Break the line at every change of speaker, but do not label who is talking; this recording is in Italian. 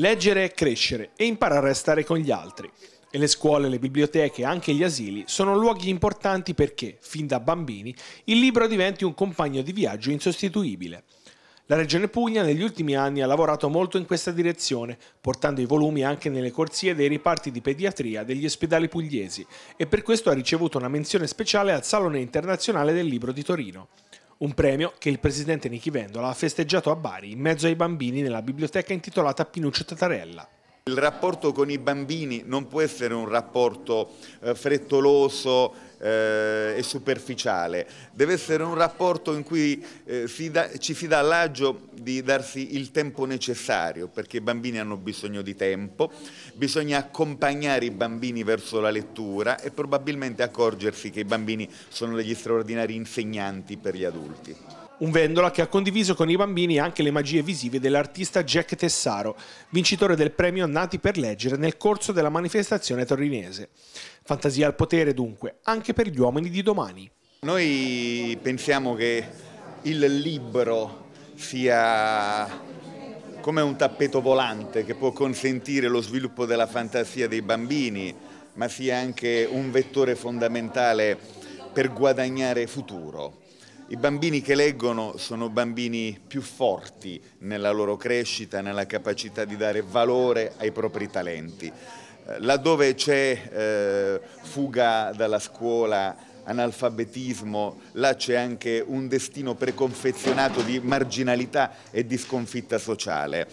Leggere è crescere e imparare a stare con gli altri. E le scuole, le biblioteche e anche gli asili sono luoghi importanti perché, fin da bambini, il libro diventi un compagno di viaggio insostituibile. La Regione Puglia negli ultimi anni ha lavorato molto in questa direzione, portando i volumi anche nelle corsie dei riparti di pediatria degli ospedali pugliesi e per questo ha ricevuto una menzione speciale al Salone internazionale del libro di Torino. Un premio che il presidente Nichi Vendola ha festeggiato a Bari in mezzo ai bambini nella biblioteca intitolata Pinuccio Tatarella.
Il rapporto con i bambini non può essere un rapporto eh, frettoloso eh, e superficiale, deve essere un rapporto in cui eh, ci si dà l'agio di darsi il tempo necessario, perché i bambini hanno bisogno di tempo, bisogna accompagnare i bambini verso la lettura e probabilmente accorgersi che i bambini sono degli straordinari insegnanti per gli adulti
un vendola che ha condiviso con i bambini anche le magie visive dell'artista Jack Tessaro, vincitore del premio Nati per leggere nel corso della manifestazione torinese. Fantasia al potere dunque, anche per gli uomini di domani.
Noi pensiamo che il libro sia come un tappeto volante che può consentire lo sviluppo della fantasia dei bambini, ma sia anche un vettore fondamentale per guadagnare futuro. I bambini che leggono sono bambini più forti nella loro crescita, nella capacità di dare valore ai propri talenti. Eh, laddove c'è eh, fuga dalla scuola, analfabetismo, là c'è anche un destino preconfezionato di marginalità e di sconfitta sociale.